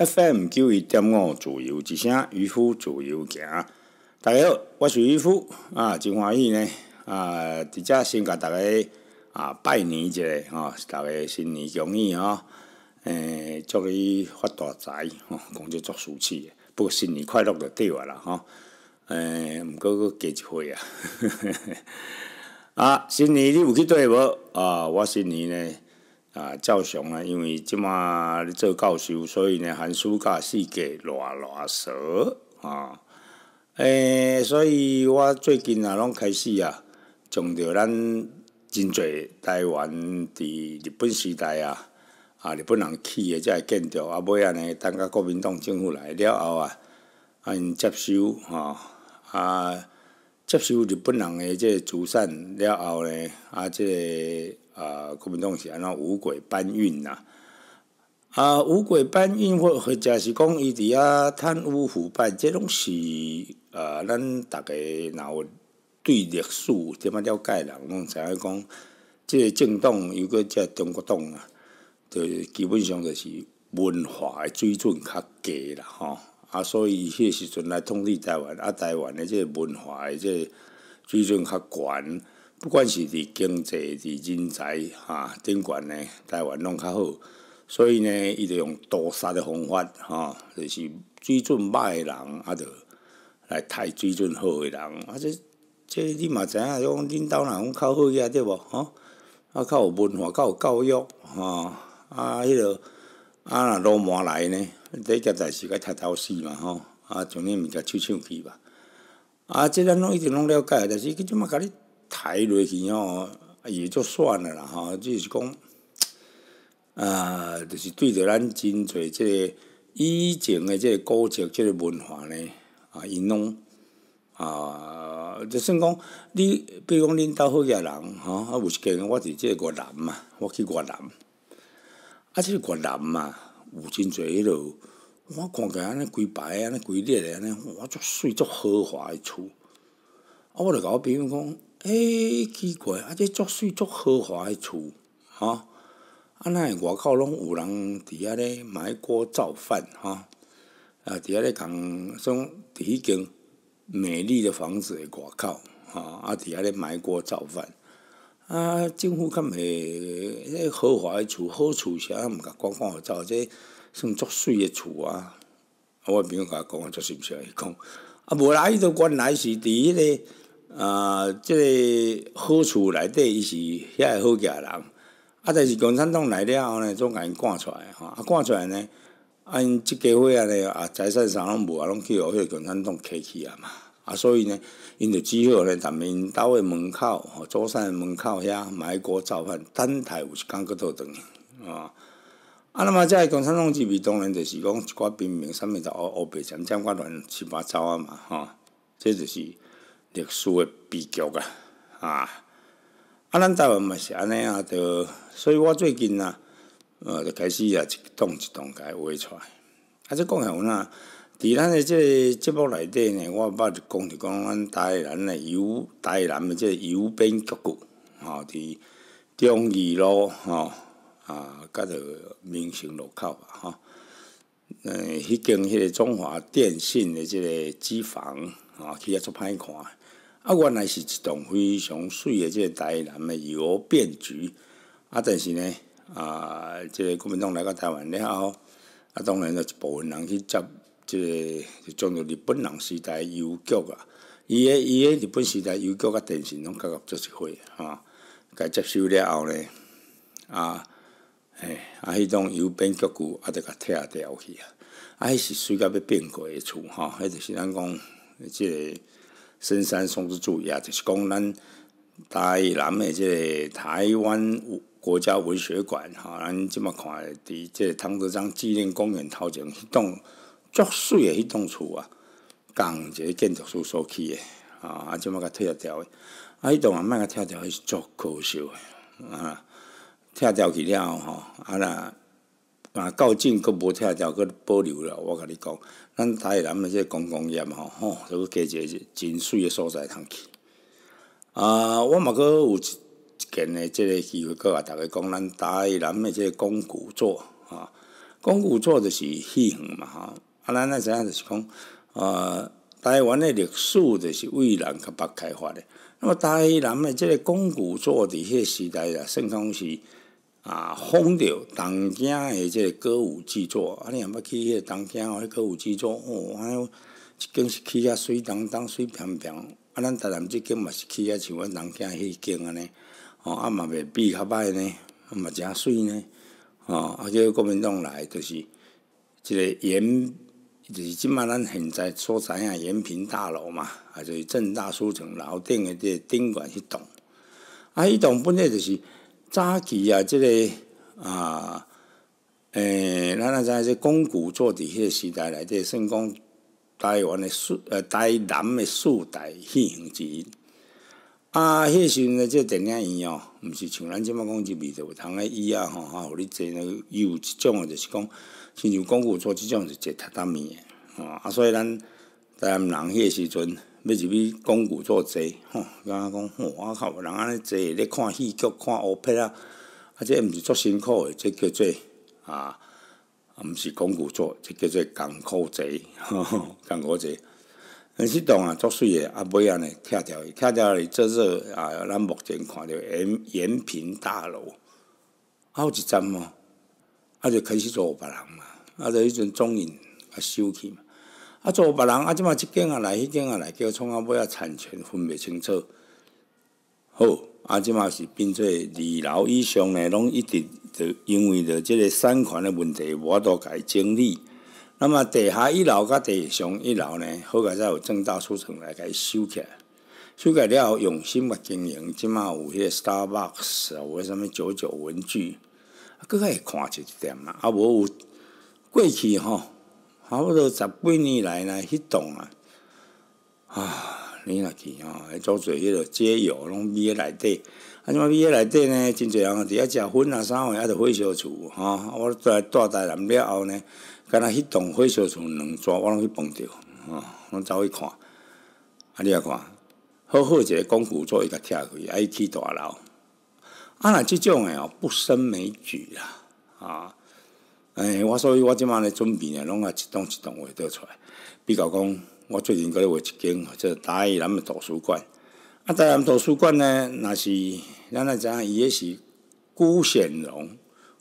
FM 九一点五，自由之声，渔夫自由行。大家好，我是渔夫啊，真欢喜呢啊！即只先甲大家啊拜年一下吼，大家新年恭喜吼，诶，祝你发大财吼，工作做舒气。不过新年快乐就对啊啦吼，诶，毋过过过一岁啊。啊，新年你有去做无啊？我新年呢？啊，照常啊，因为即马咧做教授，所以呢，寒暑假四季偌偌少啊。诶，所以我最近啊拢开始啊，从着咱真济台湾伫日本时代啊，啊日本人起诶遮建筑，啊，尾安尼等甲国民党政府来了后啊，啊因接收吼，啊接收日本人诶，即个资产了后呢，啊个啊，国民党是安怎五鬼搬运呐，啊，五鬼搬运或或者是讲伊伫啊贪污腐败，即拢是啊，咱逐个若有对历史点么了解啦，拢知影讲，即个政党有个遮中国党啊，就基本上就是文化的水准较低啦吼，啊，所以伊迄时阵来统治台湾，啊，台湾的即个文化的即水准较悬。不管是伫经济、伫人才，哈，顶管呢，台湾拢较好。所以呢，伊着用屠杀的方法，吼，着是水准歹诶人，啊着来杀水准好诶人。啊，这这你嘛知影，种领导若讲较好起来，对无吼？啊，较有文化，较有教育，吼，啊迄落啊，若落马来呢，一件代志佮踢头死嘛吼？啊，将恁物件抢抢去吧。啊，即咱拢一直拢了解，但是佮即物甲你。抬落去吼，也就算啊啦吼，就是讲，啊，就是对着咱真侪即个以前诶，即个古迹，即个文化呢，啊，因拢，啊，就算讲你，比如讲恁兜好家人吼，啊，有一间，我伫即个越南嘛，我去越南，啊，即个越南嘛，有真侪迄落，我看起安尼规排，安尼规列诶，安尼，哇，足水足豪华诶厝，啊，我着我朋友讲。哎，奇怪，啊，这足水足豪华诶厝，吼，啊，哪外口拢有人伫遐咧买锅造饭，吼，啊，伫遐咧共种伫迄间美丽的房子诶外口，吼，啊，伫遐咧买锅造饭，啊，政府敢袂，迄豪华诶厝、好厝啥，毋甲管管落走，这算足水诶厝啊！啊，我朋友甲我讲，我足心想伊讲，啊，无来，伊就原来是伫迄个。啊，即个好处内底伊是遐个好家人。啊，但是共产党来了后呢，总共赶出来吼，啊，赶出来呢，啊，因即家伙仔呢，啊，财产啥拢无，啊，拢去互迄个共产党克去啊嘛。啊，所以呢，因就只好咧，踮因兜诶门口吼，祖山诶门口遐埋锅造饭，等待有工间倒打去啊，啊，那么即个共产党这边当然就是讲一寡平民，上面就乌乌白、咸咸挂乱七八糟啊嘛，吼，这就是。历史的悲剧啊！啊！啊！咱台湾嘛是安尼啊，着，所以我最近啊，呃，就开始啊，一栋一栋甲画出。来。啊，即讲起有呐？在咱的即个节目内底呢，我捌就讲就讲咱台南的油台南的即个油边脚骨，吼，伫中二路，吼，啊，甲着民生路口，吼，嗯，迄间迄个中华电信的即个机房。啊，去遐足歹看啊！原来是一栋非常水的即个台南的油变局啊。但是呢，啊，即个国民党来到台湾了后，啊，当然就一部分人去接即个，就进入日本人时代邮局啊。伊个伊个日本时代邮局甲电信拢介入做一伙哈。佮接收了后呢，啊，嘿，啊，迄栋邮变局啊，就甲拆掉去啊。啊，迄是水甲要变过诶厝吼，迄就是咱讲。即深山松之柱，也就是讲咱台南的即台湾国家文学馆，吼，咱即么看，伫即唐德章纪念公园头前迄栋足水的迄栋厝啊，共一个建筑师所起的，啊，啊，即么甲拆掉的，啊，迄栋啊，爱甲拆掉是足可惜的，啊，拆掉去了，吼，啊若。啊，到迹阁无拆掉，阁保留了。我甲你讲，咱台南的这观光业吼，吼，就阁加一个真水的所在通去。啊，我嘛阁有一件的，即个机会阁甲逐个讲咱台南的这公古座啊，公古座就是戏园嘛吼，啊，咱知影着是讲，呃，台湾的历史着是蔚南甲北开发的。那么台南的这公古座伫迄个时代啊，相讲是。啊，凤着东京诶，这歌舞制作，啊，你若要去迄个东京哦，迄歌舞制作，哦，安尼即间是起啊水当当、水平平，啊，咱台南即间嘛是起啊像阮东京迄间安尼，哦，啊嘛袂比较歹呢，嘛诚水呢，哦，啊叫国民党来，就是一个延，就是即满咱现在所在啊延平大楼嘛，啊，就是正大书城楼顶诶这顶管迄栋，啊，迄栋本来就是。早期啊，即个啊，诶，咱那知影，是公古做伫迄个时代内底，算讲台湾的四呃，台南的四大戏象之一。啊，迄时阵即个电影院哦，毋是像咱即马讲就味道有通个椅啊，吼，哈，互你坐那伊有一种的，就是讲，亲像公古做即种是坐榻榻米的，吼。啊，所以咱台湾人迄个时阵。要入去工古做坐吼，人家讲哇靠，人安尼坐咧看戏剧、看乌片啊，啊，这毋是足辛苦的，这叫做啊，毋是工古做，这叫做艰苦吼，艰苦坐。恁这栋啊足水的，啊尾安尼拆掉，拆掉哩做做啊，咱目前看着延延平大楼，啊，有一站嘛，啊就开始做别人嘛，啊就迄阵中影啊收起嘛。啊，做别人啊，即马即间啊来，迄间啊来，叫创啊尾啊产权分袂清楚。好，啊即马是变做二楼以上呢，拢一直着因为着即个产权的问题，我都改整理。那么地下一楼甲地上一楼呢，好来再有正大书城来改修起来，修改了用心物经营，即马有迄个 Starbucks 啊，有啥物九九文具，更较会看一点嘛。啊无有过去吼。差不多十八年来呢，迄栋啊，啊，你去吼、哦，做做迄落街药，拢买内底，啊，什么咧内底呢？真济人伫遐食薰啊，啥货，啊，就火烧厝，吼。我来大台南了后呢，敢若迄栋火烧厝两座，我拢去碰着吼，拢走去看，啊，你来看，好好一个功夫做，伊甲拆开，啊，起大楼，啊，若即种诶哦，不胜枚举啊，啊。哎，我所以，我即满咧准备咧，拢啊，一栋一栋画倒出来。比较讲，我最近搁咧画一间，即台南的图书馆。啊，台南图书馆呢，若是咱来讲，伊也是辜显荣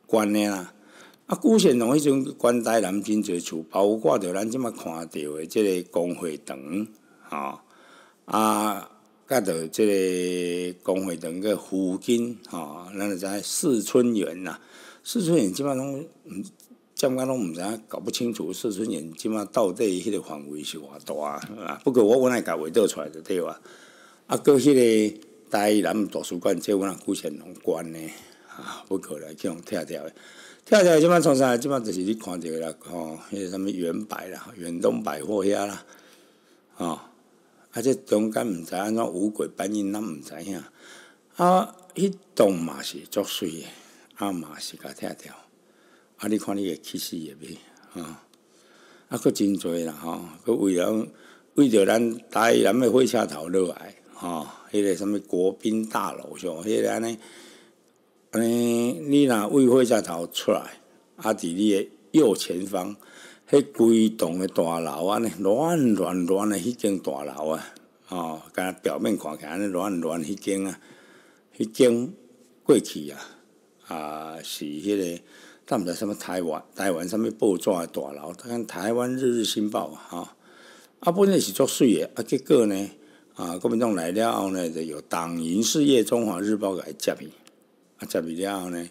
关的啦。啊，辜显荣迄种关台南真侪厝，包括着咱即满看到的即个工会堂，吼。啊，甲着即个工会堂个附近，吼，咱来讲四春园啦。四春园即马拢毋。即嘛拢毋知，搞不清楚四春园即嘛到底迄个范围是偌大，啊。不过我我来家画倒出来就对话。啊，过迄个大南图书馆即阮啊古前拢管呢，啊，不过来去互拆掉。拆掉即摆创啥？即摆就是你看着啦，吼，迄个什物元百啦，远东百货遐啦，哦，啊，即中间毋知安怎五鬼搬运，咱毋知影。啊，迄栋嘛是作祟，啊嘛是甲拆掉。啊！你看你的气势也袂啊！啊，阁真侪啦吼！阁为了为着咱台南的火车头落来吼，迄个什物国宾大楼，像迄个安尼，安尼你若位火车头出来，啊，伫你的右前方，迄规栋的大楼安尼乱乱乱的迄间大楼啊，哦，敢表面看起来安尼乱乱迄间啊，迄间过去啊，啊是迄个。但唔知什么台湾台湾上面报纸的大楼，他讲台湾日日新报啊，哈，阿本来是作祟的，啊，结果呢，啊，国民党来了后呢，就由《党营事业中华日报》来接伊，啊，接伊了后呢，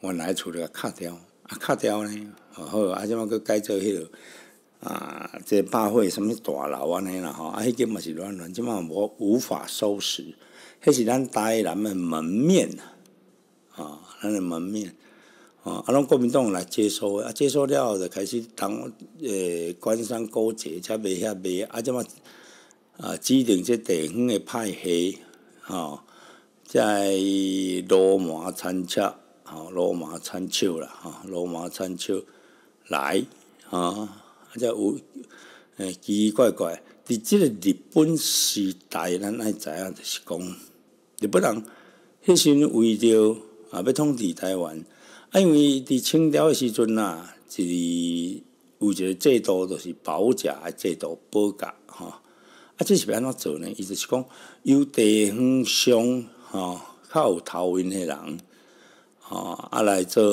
原来处理个垮掉，啊，垮掉呢，好，啊，即马佮改造迄个，啊，即百会什么大楼安尼啦，吼，啊，迄个嘛是乱乱，即马无无法收拾，迄是咱台南个门面啊，啊，咱个门面。啊，啊，拢国民党来接收，啊，接收了后就开始同诶官商勾结，才卖遐卖啊，即嘛啊指定即地方诶派系，吼，在罗马参差，吼罗马参差啦，吼罗马参差来，吼啊则有诶奇奇怪怪。伫即个日本时代，咱爱知影就是讲，日本人迄时为着啊要统治台湾。因为伫清朝诶时阵呐，就是有一个制度，就是保甲制度，保甲吼。啊，这是要安怎做呢？伊就是讲，有地方上哈有头面诶人，吼，啊来做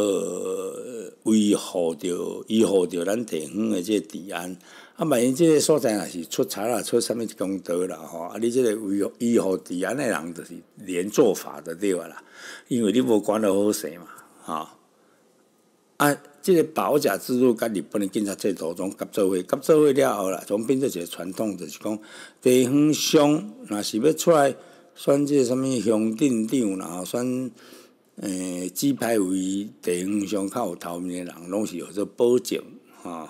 维护着、维护着咱地方即这治安。啊，万一即个所在若是出贼啦、出啥物功德啦，吼！啊，你即个维护、维护治安的人，就是连做法就对啦。因为你无管得好势嘛，吼。啊，即个保甲制度甲日本警察制度总合做伙，合做伙了后啦，总变做一个传统，就是讲地方乡若是要出来选个啥物乡镇长然后选诶指派为地方乡较有头面的人，拢是叫做保证吼。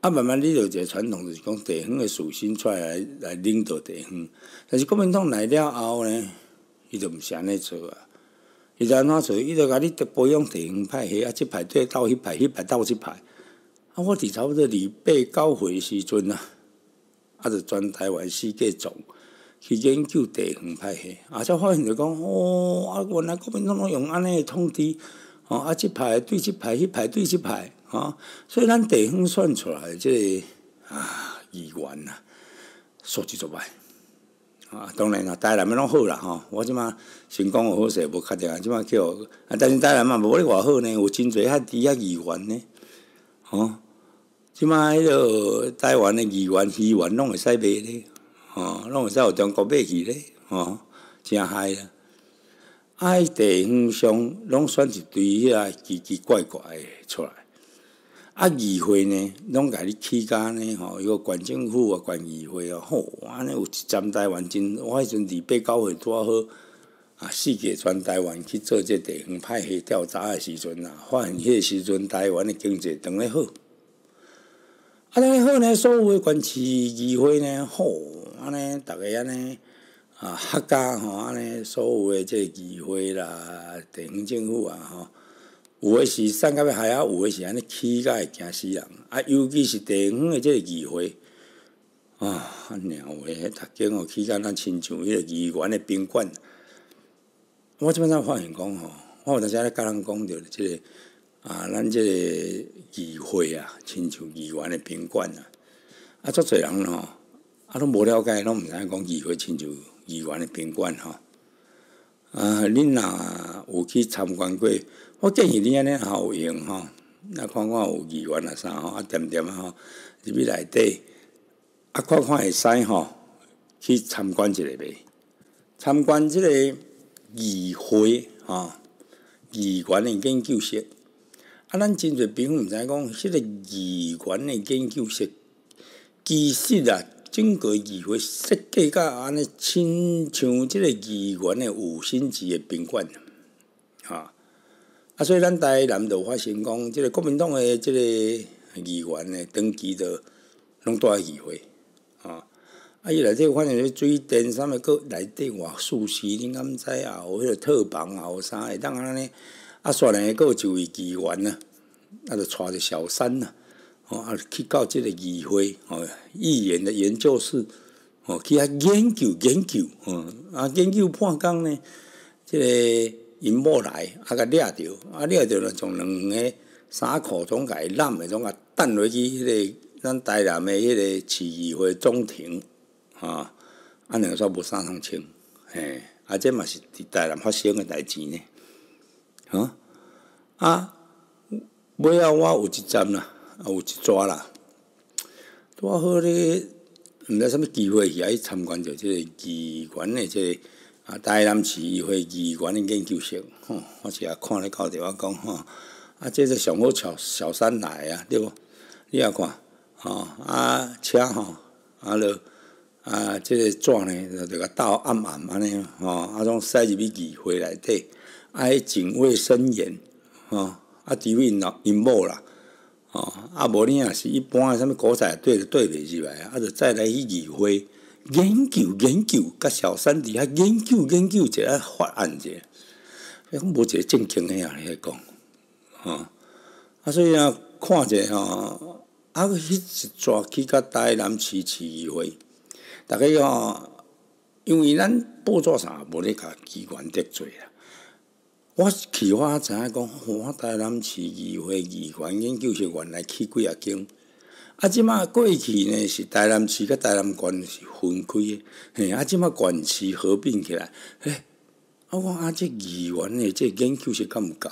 啊，慢慢你就一个传统，就是讲地方的属性出来来领导地方。但是国民党来了后呢，伊就毋是安尼做啊。伊在怎做，伊就教你得培养地皇派系，啊，即排队到迄排，迄排到即排。啊，我伫差不多礼拜岁诶时阵啊，啊，就转台湾世界走去研究地皇派系，啊，才发现就讲，哦，啊，原来国民党拢用安尼诶通知，吼，啊，即排对即排，迄排对即排，啊，所以咱地皇算出来，即个啊，议员啊，素质足歹。啊，当然啦，台南拢好啦，吼！我即马成功好势，无确定啊，即马叫，啊，但是台南嘛无咧偌好呢，有真侪遐伫遐疑团呢，吼！即马迄个台湾的疑团、疑团拢会使买咧，吼，拢会使有中国背去咧，吼，真嗨啊！爱地方上拢选一堆遐奇奇怪怪的出来。啊！议会呢，拢甲咧起家呢，吼！一个县政府啊，县议会啊，吼！安尼有一站台湾真，我迄阵二八九岁拄好啊，四界全台湾去做这地方派系调查的时阵啊，发现迄个时阵台湾的经济当咧好，啊长咧好呢，所有的县市议会呢，吼！安尼逐个安尼啊，客家吼，安尼所有的个议会啦，地方政府啊，吼。有诶是山脚面海啊，有诶是安尼乞丐惊死人啊！尤其是茶园诶，即个议会啊，有的迄头经哦，乞丐咱亲像迄个怡园诶宾馆。我即本上发现讲吼，我有当时咧甲人讲着即个啊，咱即个议会啊，亲像怡园诶宾馆啊，啊足济人吼，啊拢无了解，拢毋知影讲议会亲像怡园诶宾馆吼。啊，恁若有去参观过？我建议你安尼好用吼，啊，看看有意愿啊啥吼，啊，点点吼，入去内底啊，看看会使吼，去参观一下呗。参观即个二会吼，二环的建筑室。啊，咱真侪朋友毋知讲，迄个二环的建筑室，其实啊，整个二会设计甲安尼亲像即个二环的五星级的宾馆。啊，所以咱台南投发生讲，即个国民党诶，即个议员诶，登期着拢咧议会啊！啊，伊内底发生水电啥物个，内底外输水，你敢知啊？有迄个套房啊，有啥会当安尼？啊，刷两个有就位议员啊，啊，就带着小三呐，哦，去到即个议会哦，议员的研究室哦，去遐研究研究，吼，啊，研究半工呢，即个。因某来，啊，甲掠着，啊，掠着，就从两个衫裤总伊揽的总啊，蹬落去迄个咱台南的迄个市议会中庭，啊，两尼煞无衫通穿，嘿，啊，这嘛是伫台南发生的代志呢，啊，啊，尾后我有一站啦，啊，有一抓啦，拄好咧，毋知甚物机会去去参观着即个妓院的即个。啊，台南市议会议员研究生，吼，我是也看咧，到着我讲吼，啊，这是上好小小三来啊，对无？你啊看，吼，啊车吼，啊了，啊这个纸呢，就个斗暗暗安尼，吼，啊种塞入去议会内底，啊迄警卫森严，吼，啊非因老因某啦，哦，啊无你也是一般什物国赛队缀队袂入来，啊就再来去议会。研究研究，甲小三伫遐研究研究一下，发案者，伊讲无一个正经的啊，伊讲，吼啊，所以啊，看者吼，啊，迄一逝去甲台南市市议会，大概吼，因为咱报纸啥，无咧甲机关得罪啦。我起话知影讲，我台南市议会议员研究是原来起几啊间。啊，即马过去呢是台南市甲台南县是分开诶，嘿，啊即马县市合并起来，哎，我讲啊，这二馆诶，这研究是毋够？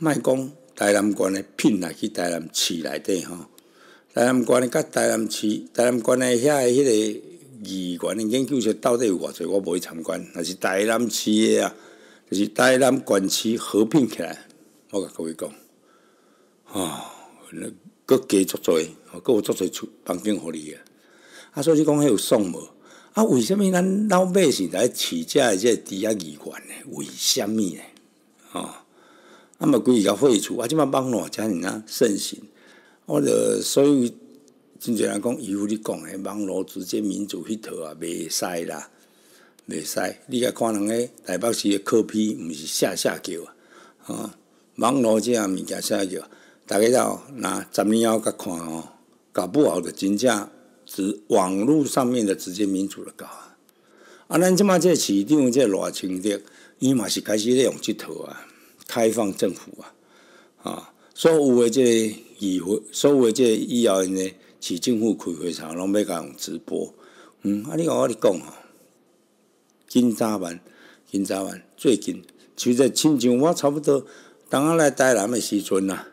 卖讲台南县诶聘来去台南市内底吼，台南县甲台南市，台南县诶遐诶迄个二馆诶研究室到底有偌侪，我无去参观，若是台南市诶啊，就是台南县市合并起来，我甲各位讲，吼、佫加足侪，佫有做侪房间互你啊！啊，所以讲迄有爽无？啊，为什物咱老百姓在饲遮的这猪仔机关呢？为什物呢？哦，啊，嘛规日个废除啊！即马网络遮尔啊盛行，我着所以真侪人讲，伊有哩讲，网络直接民主迄套啊，袂使啦，袂使！你甲看人个台北市的 c 批，毋是下下叫啊！吼，网络遮物件下叫。大概要那十年后甲看哦，搞不好的真正是网络上面的直接民主的搞啊！啊，咱即马即个市长即个偌清的，伊嘛是开始咧用即套啊，开放政府啊，啊，所有的即个议会，所有的即个议因呢，市政府开会场拢要甲用直播。嗯，啊，你讲我你讲吼，今早晚，今早晚最近，就在亲像我差不多当阿来台南的时阵呐。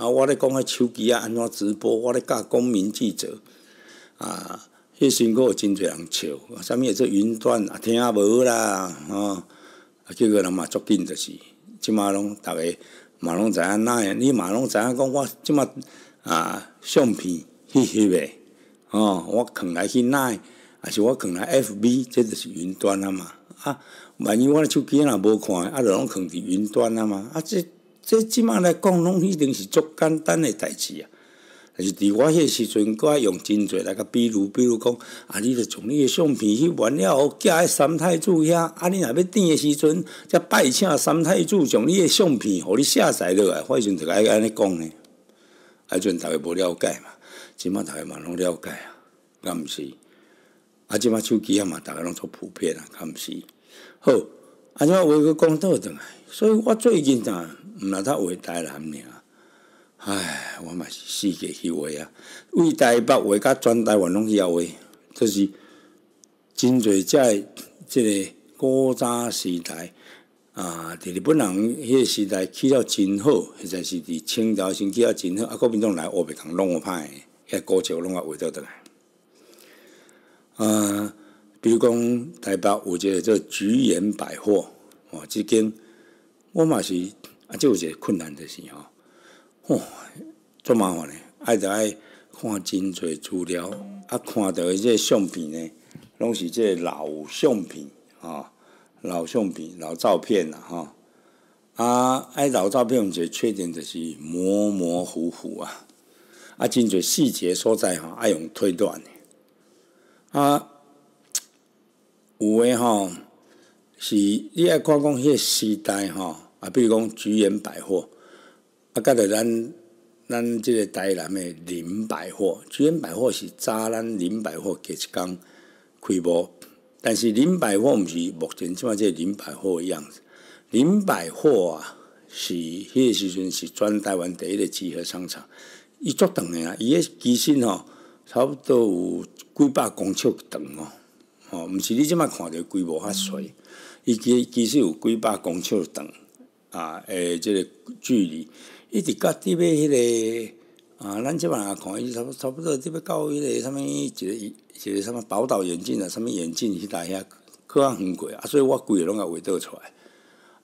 啊！我咧讲个手机啊，安怎直播？我咧教公民记者啊，迄阵新有真侪人笑，啊，物也做云端啊，听啊无啦，吼！啊，叫个人嘛足紧就是，即马拢逐个嘛拢知影哪样，你嘛拢知影讲我即马啊，相片翕翕诶，吼，我藏来去哪？还是我藏来 F B？这就是云端啊嘛？啊，万一我咧手机若无看，啊，就拢藏伫云端啊嘛？啊，这。这即摆来讲，拢一定是足简单诶代志啊！但是伫我迄时阵，佮用真侪，来个比如，比如讲啊，你著从你诶相片去完了，寄喺三太子遐。啊，你若要订诶时阵，则拜请三太子将你诶相片互你下载落来。我以前就爱安尼讲呢，啊，阵逐个无了解嘛，即摆逐个嘛拢了解啊，敢毋是。啊，即摆手机啊嘛，逐个拢足普遍啊，敢毋是。好，啊，起码我有个讲倒转来。所以我最近呐，毋若只画台南尔，唉，我嘛是四界去画啊。为台北画甲全台湾拢去要画，就是真侪在即个古早时代啊，伫日本人迄个时代起了真好，迄在是伫清朝时起啊真好。啊，国民党来，我袂共弄个歹，遐古迹拢啊画倒倒来。啊。比如讲台北有一个叫菊园百货，哦，即间我嘛是啊，就一个困难的是吼，哇，足麻烦嘞！爱得爱看真侪资料，啊，看的这相片呢，拢是这老相片啊，老相片、老照片啦吼，啊，啊、老照片有一个缺点就是模模糊糊啊，啊，真侪细节所在吼，爱用推断。的，啊，有诶吼。是你爱看讲迄个时代吼，啊，比如讲菊园百货，啊，甲着咱咱即个台南的林百货，菊园百货是早咱林百货隔一工开播，但是林百货毋是目前即马即个林百货诶样，子，林百货啊，是迄个时阵是全台湾第一个集合商场，伊足长诶啊，伊迄机身吼，差不多有几百公尺长哦，哦，毋是你即摆看着规模较细。伊其其实有几百公尺长，啊，诶，即个距离，伊伫甲特别迄个，啊，咱即爿也可以差不差不多，特别到迄个啥物一个一个什物宝岛眼镜啊，啥物眼镜迄搭遐，过较很贵，啊，所以我贵拢也画倒出来。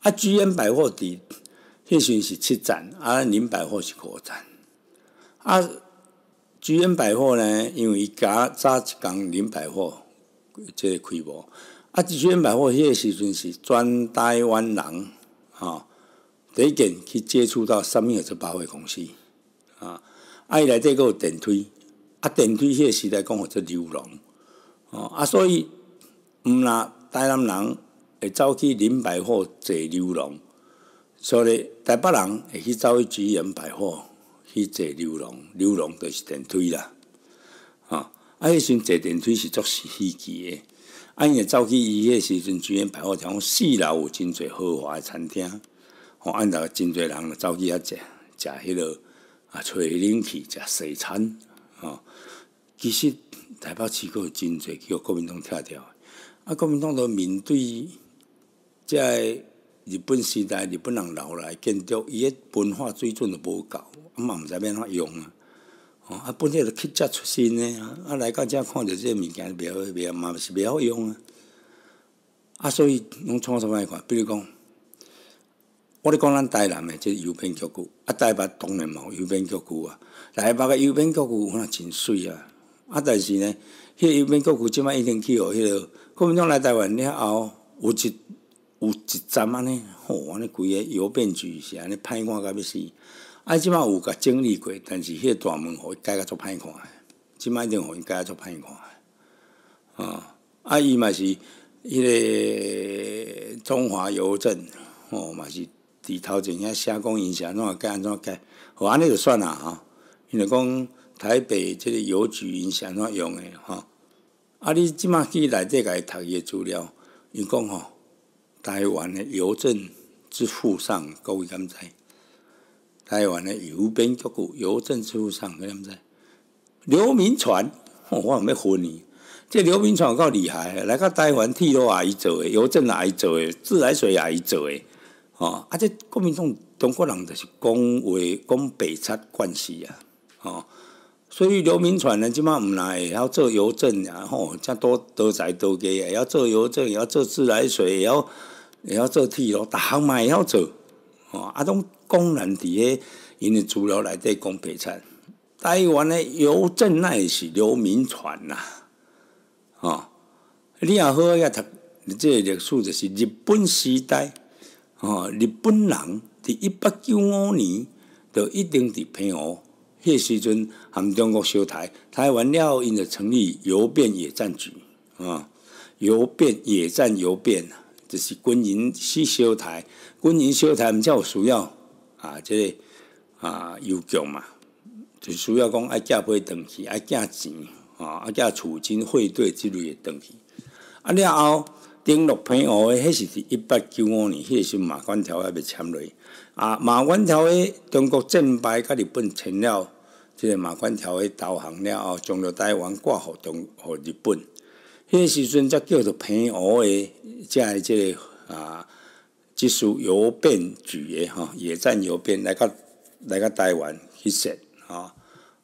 啊，居然百货伫迄阵是七站，啊，林百货是五站，啊，居然百货呢，因为伊假早一工林百货即个开幕。啊，吉源百货迄个时阵是专台湾人，吼，第一件去接触到三明这百货公司，啊，爱底这个电梯，啊电梯迄个时代讲叫做流浪哦，啊所以，毋若台南人会走去林百货坐流浪，所以台北人会去走去吉人百货去坐流浪，流浪就是电梯啦，吼，啊迄时阵坐电梯是是稀奇诶。啊！伊走去伊迄时阵，居然排货讲，四楼有真侪豪华诶餐厅，吼，安个真侪人走去遐食，食迄落啊，吹冷气，食西餐，吼。其实台北市有真侪叫国民党拆掉，啊，国民党都面对即个日本时代，日本人留来建筑，伊诶文化水准都无够，啊嘛，毋知要安怎用啊。哦，啊，本地都去遮出身的，啊，来到遮看着即个物件，袂好，袂，嘛是袂好用啊。啊，所以拢创啥物看，比如讲，我咧讲咱台南的即右边局骨，啊，台北当然无右边局骨啊，台北个邮编脚有法真水啊。啊，但是呢，迄右边局骨即摆已经去哦，迄个国民党来台湾了后，有一，有一站安尼，吼，安尼规个邮编局是安尼，歹看甲要死。啊！即摆有甲整理过，但是迄大门互伊改甲足歹看，即摆一定伊改甲足歹看。啊！啊伊嘛是迄个中华邮政吼，嘛是伫头前遐下工影响怎改安怎改，好安尼就算啦吼。因为讲台北即个邮局影响怎用诶吼。啊！你即摆去内底甲伊读伊诶资料，伊讲吼，台湾诶邮政之父上各位敢知？台湾的邮编局股邮政事务上，你有不知？刘铭传，我还没混你，这刘铭传够厉害，来个台湾铁路也伊做诶，邮政也伊做诶，自来水也伊做诶，哦，啊，这国民党中国人就是讲话讲北拆关系啊，哦，所以刘铭传呢，即马唔来，会晓做邮政然后才多多才多计，也要做邮政，也要做自来水，也要也要做铁路，大行嘛也要做，哦，啊种。公然伫个因的资料内底讲白菜。台湾的邮政那是刘铭传呐，啊，你也好要读，这历史就是日本时代，啊，日本人伫一八九五年就一定伫平湖，迄时阵含中国收台，台湾了后因着成立邮便野战局，啊，邮便野战邮啊，就是军营去烧台，军营烧台，毋才有需要。啊，即个啊，邮局嘛，就需要讲爱寄批东去，爱寄钱，吼，爱寄储金汇兑之类的东去。啊，了后顶陆平湖迄时是一八九五年，迄个时马关条约被签落。啊，马关条约，中国正牌甲日本签了，即个马关条约投降了后，将着台湾割互中互日本。迄个时阵则叫做平湖的，即个即个啊。即束游变局个哈，野战游变来到来到台湾去说啊，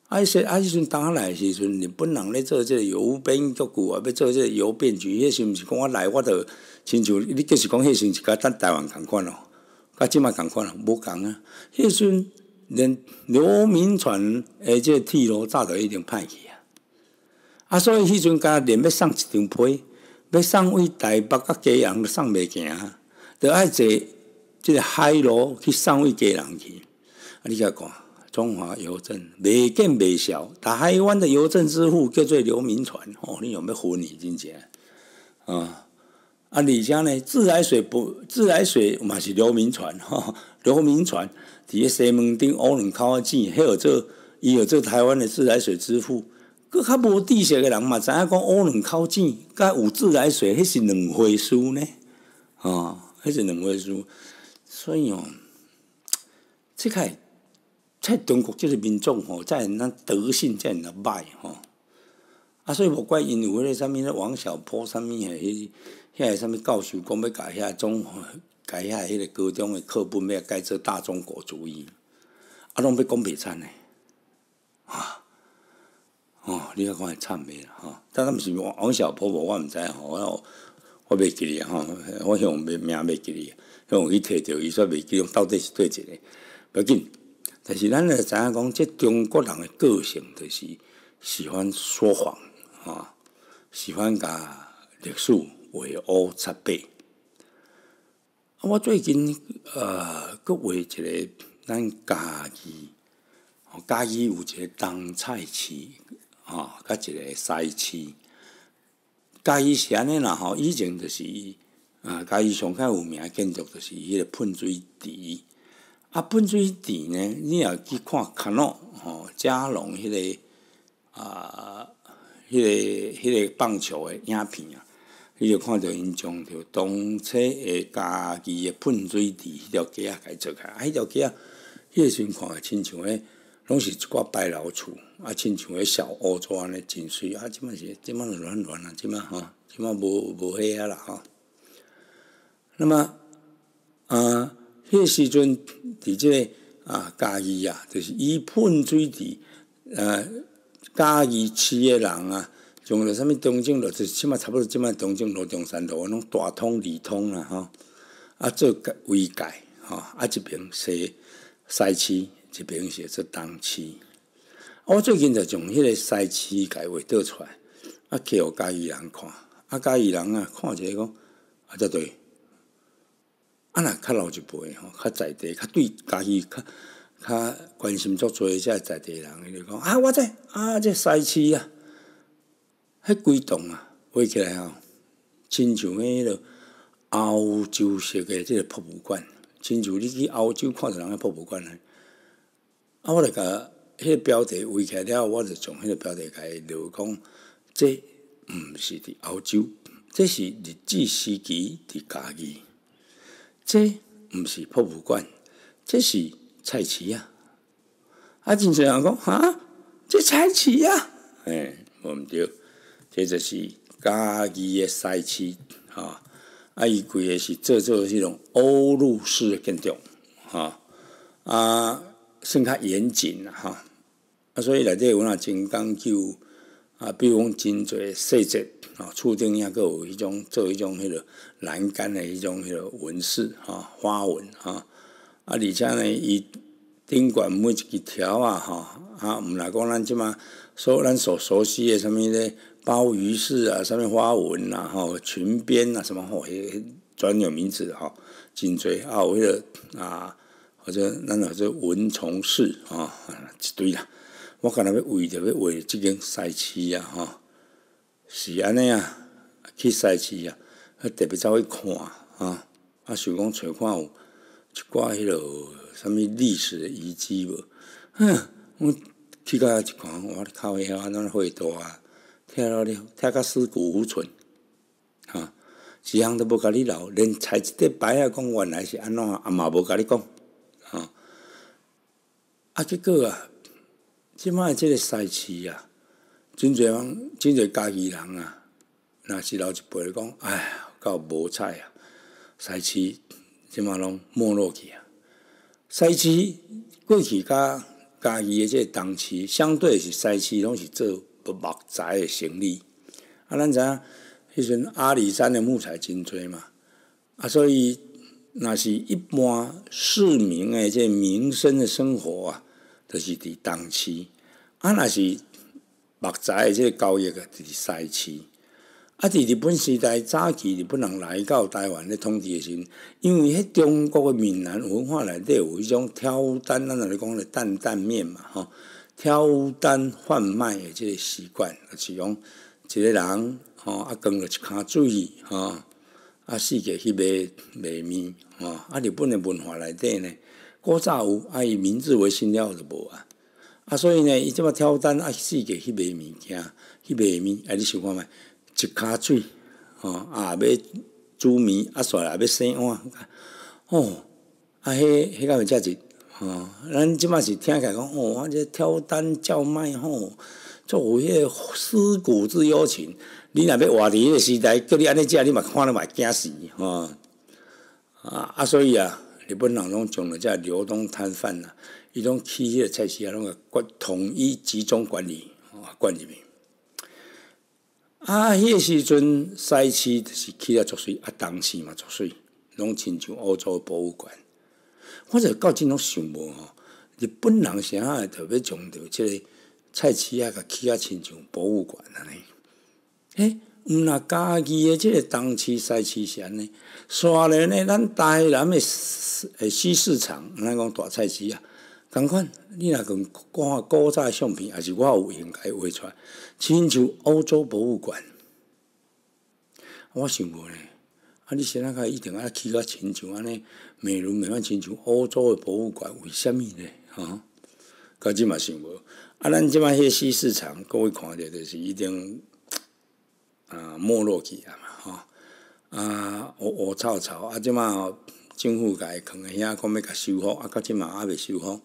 啊说啊，迄阵当来时阵，日本人咧做即个游变个啊，要做即个游变局，迄时毋是讲我来，我着亲像你就是讲迄时是甲咱台湾共款咯，甲即嘛共款咯，无共啊，迄时阵连刘铭传即个铁路早着已经歹去啊，啊，所以迄阵甲连要送一张批，要送位台北甲基阳都送袂行。都爱坐即个海螺去送位家人去，啊！你甲讲，中华邮政未见未少，台湾的邮政之父叫做刘铭传，哦，你有有虚你金钱？啊啊！而且呢，自来水不自来水嘛是刘铭传哈，刘铭传伫咧西门町欧口烤鸡，还有这，伊有这台湾的自来水之父，搁较无地势嘅人嘛，知影讲欧龙烤鸡，佮有自来水，迄是两回事呢，哦，迄是两回事，所以哦，即个在中国即个民众吼，在那德性在那歹吼，啊所以无怪因有迄个啥物咧，王小波啥物诶，迄，遐个啥物教授讲要改遐中，改遐迄个高中诶课本，要改做大中国主义，啊拢要讲袂惨诶。啊，哦，你要看会惨未啦，吼，但他们是王小波，我毋知吼。我袂记哩吼，我向名袂记哩，向去摕到伊煞袂记，到底是对一个。不紧，但是咱也知影讲，即中国人的个性就是喜欢说谎，喜欢甲历史画乌七白。啊，我最近呃，搁画一个咱家己，家己有一个东菜市，甲一个西市。嘉义安诶啦吼，以前就是啊，嘉义上较有名建筑就是迄个喷水池。啊，喷水池呢，你若去看卡诺吼，加龙迄个啊，迄个迄个棒球诶影片啊，你就看到因将着东初诶家己诶喷水池迄条街啊改做开，啊迄条街啊，迄个时看啊，亲像诶。拢是一挂白老厝，啊，亲像许小欧安尼真水。啊，即摆是，即摆乱乱啊，即摆吼，即摆无无迄啊啦吼。那么，啊，迄时阵伫即个啊，嘉义啊，就是伊喷水伫呃，嘉义市诶人啊，从着啥物？东靖落是即摆差不多，即摆东正路、中山路，拢大通、二通啦吼。啊，做改微改吼，啊即边西西区。这边是做东区，我最近就从迄个西区改为倒出来，啊，给我家己人看，啊，家己人啊，看者讲，啊，才对。啊，若较老一辈吼，较在地，较对家己，较较关心足侪，才在地人伊就讲，啊，我这啊这西区啊，迄几栋啊，画起来吼，亲像迄个欧洲式的即个博物馆，亲像你去欧洲看一人个博物馆咧。啊，我来甲迄个标题，起来了，我就从迄个标题开始流讲，这毋是伫欧洲，这是日治时期伫家己，这毋是博物馆，这是菜市啊。啊，警人讲，哈，这菜市啊，哎，无毋对，这就是家己的菜市啊。啊，伊规个是做做迄种欧陆式的建筑，哈，啊。算较严谨啦，吼。啊，所以内底有啊真讲究啊，比如讲真侪细节，吼，厝顶也各有迄种，做迄种迄落栏杆的迄种迄落纹饰吼，花纹吼。啊，而且呢，以钉管木一条啊，吼，啊，毋啦讲咱即码所咱所熟悉的什物咧，包鱼式啊，什么花纹啊，吼，裙边啊，什么吼，迄专有名词吼，真侪啊，为了啊。或者咱呾做文从市吼，一堆啦。我干日要为着要为即个赛市啊，吼，是安尼啊？去赛市啊，特别走去看啊，啊想讲揣看有一寡迄啰啥物历史遗迹无？哼，去到一看，哇靠！遐呾毁多啊，听了了，听到尸骨无存，哈，一项都无甲你留，连菜一块牌啊，讲原来是安怎啊？嘛无甲你讲。啊，结果啊，即摆即个西市啊，真侪人，真侪家己人啊，若是老一辈讲，哎呀，到无彩啊，西市即马拢没落去啊。西市过去甲家己的个档期，相对是西市拢是做木材的生意。啊，咱知影迄阵阿里山的木材真多嘛，啊，所以。那是一般市民诶，这民生的生活啊，都是伫东区；啊，那是木材诶，这交易啊，伫西区。啊，伫日本时代早期，日不能来到台湾咧统治诶时，因为迄中国诶闽南文化内底有一种挑担，咱咧讲咧担担面嘛，吼，挑担贩卖诶这习惯，是讲一个人吼阿根咧一卡水吼。啊，世界去卖卖米，吼！啊，日本的文化内底呢？古早有啊，以民治为新了是无啊？啊，所以呢，伊即马跳单啊，世界去卖物件，去卖米，啊，你想看觅一骹水，吼！啊，要煮面，啊，煞来要洗碗？哦！啊，迄迄个价值，吼！咱即马是听起讲讲，哦，这跳单叫卖吼，做有迄尸骨之幽情。你若要活伫迄个时代，叫你安尼食，你嘛看了嘛惊死吼！啊啊，所以啊，日本人拢从了遮流动摊贩呐，伊拢迄个菜市啊，拢个管统一集中管理吼，管入面。啊，迄个时阵菜市就是起了作祟啊，东市嘛作祟，拢亲像欧洲博物馆。我就到真拢想无吼，日本人啥个特别强调即个菜市啊，甲起啊亲像博物馆安尼。诶，毋若家己诶，即个东市西市啥呢？沙人呢？咱台南诶诶西市场，咱讲大菜市啊，共款。你若讲看古早相片，也是我有应该画出，亲像欧洲博物馆。我想无咧，啊，你先啊，讲一定爱去较亲像安尼，美轮美奂，亲像欧洲诶博物馆，为甚物咧？吼，家己嘛想无。啊，咱即满迄西市场，各位看着就是一定。啊，没落去啊嘛，吼啊，乌乌臭臭啊，即马政府改，可能遐讲能要甲修复啊，到即嘛阿未修复。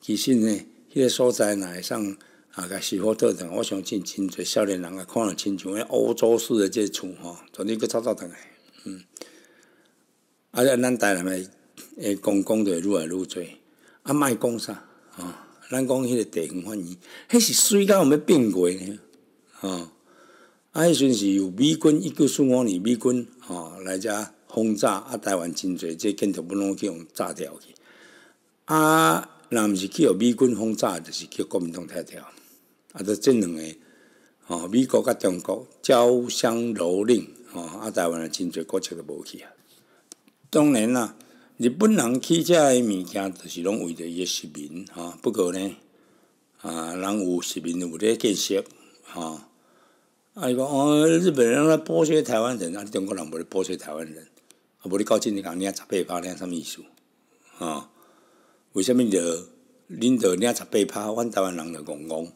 其实呢，迄个所在内上啊，甲修复倒当。我相信真侪少年人也看着亲像迄欧洲式的这厝吼，昨天去臭臭等来，嗯。啊，咱大的诶讲讲会愈来愈多，啊，卖讲啥？吼，咱讲迄个地形环境，迄是水到没变过呢，吼。啊，迄阵是有美军一九四五年美军吼来遮轰炸啊，台湾真侪这建筑不拢去用炸掉去。啊，若毋是去互美军轰炸，就是去国民党拆掉。啊，都这两个吼美国甲中国交相蹂躏吼，啊，台湾真侪国家都无去啊。当然啦，日本人起遮的物件，就是拢为着伊的殖民吼。不过呢，啊，人有殖民有咧建设吼。啊！伊讲哦，日本人咧剥削台湾人，啊，中国人无咧剥削台湾人，啊，无咧搞即个讲，你十八趴，你遐啥物思？吼？为啥物着恁着领十八趴，阮台湾人着戆戆，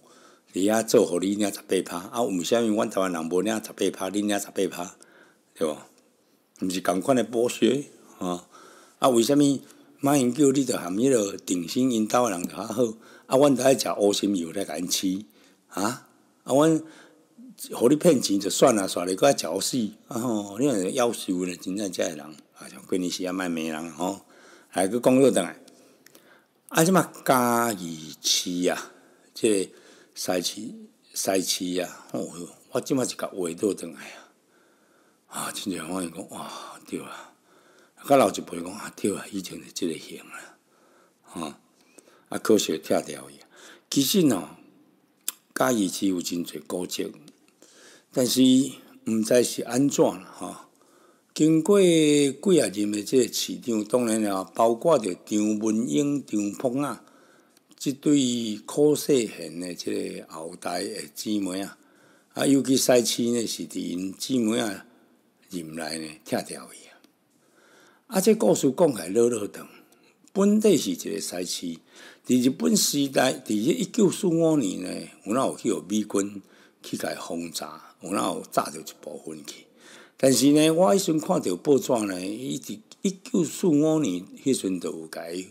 伊遐做福你领十八趴，啊，为啥物阮台湾人无领十八趴，恁领十八趴，对无？毋是共款诶剥削，吼？啊，为啥物马英九你着含迄落定新因台湾人着较好，啊，阮爱食乌心油来因饲啊？啊，阮。互你骗钱就算了，煞你搁遐搅死啊！吼，你若夭寿咧，真正遮个人啊，像过年时啊卖骂人啊吼，还去讲作倒来。啊，即嘛嘉义市啊，即个西市西市啊，吼、我即嘛是甲外倒倒来啊。啊，真正发现讲哇，对啊，甲老一辈讲啊，对啊，以前是即个型啊，吼，啊可惜拆掉去。其实喏，嘉义市有真侪古迹。但是毋知是安怎了哈。经过几啊年诶，即个市场，当然了，包括着张文英、张鹏啊，即对酷世贤诶，即个后代诶姊妹啊，啊，尤其西施呢，是伫因姊妹啊任来呢拆掉伊啊。啊，即故事讲起来老老长，本地是一个西施，伫日本时代，伫一九四五年呢，有那有互美军去伊轰炸。我那有炸着一部分去，但是呢，我迄阵看着报纸呢，伊伫一九四五年迄阵就有伊。